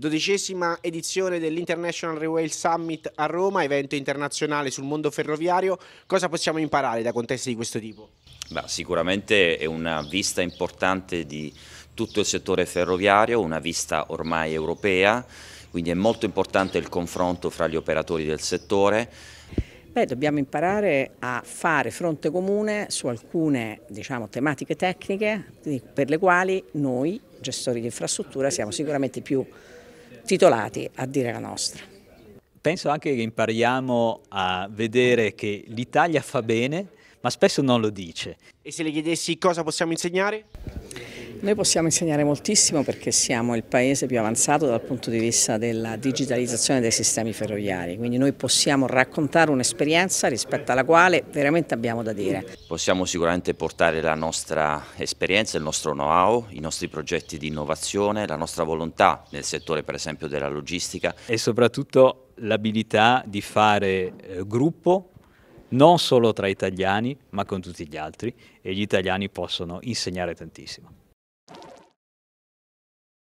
Dodicesima edizione dell'International Rail Summit a Roma, evento internazionale sul mondo ferroviario. Cosa possiamo imparare da contesti di questo tipo? Beh, sicuramente è una vista importante di tutto il settore ferroviario, una vista ormai europea, quindi è molto importante il confronto fra gli operatori del settore. Beh, dobbiamo imparare a fare fronte comune su alcune diciamo, tematiche tecniche per le quali noi, gestori di infrastruttura, siamo sicuramente più titolati a dire la nostra. Penso anche che impariamo a vedere che l'Italia fa bene, ma spesso non lo dice. E se le chiedessi cosa possiamo insegnare? Noi possiamo insegnare moltissimo perché siamo il paese più avanzato dal punto di vista della digitalizzazione dei sistemi ferroviari, quindi noi possiamo raccontare un'esperienza rispetto alla quale veramente abbiamo da dire. Possiamo sicuramente portare la nostra esperienza, il nostro know-how, i nostri progetti di innovazione, la nostra volontà nel settore per esempio della logistica. E soprattutto l'abilità di fare eh, gruppo non solo tra italiani ma con tutti gli altri e gli italiani possono insegnare tantissimo.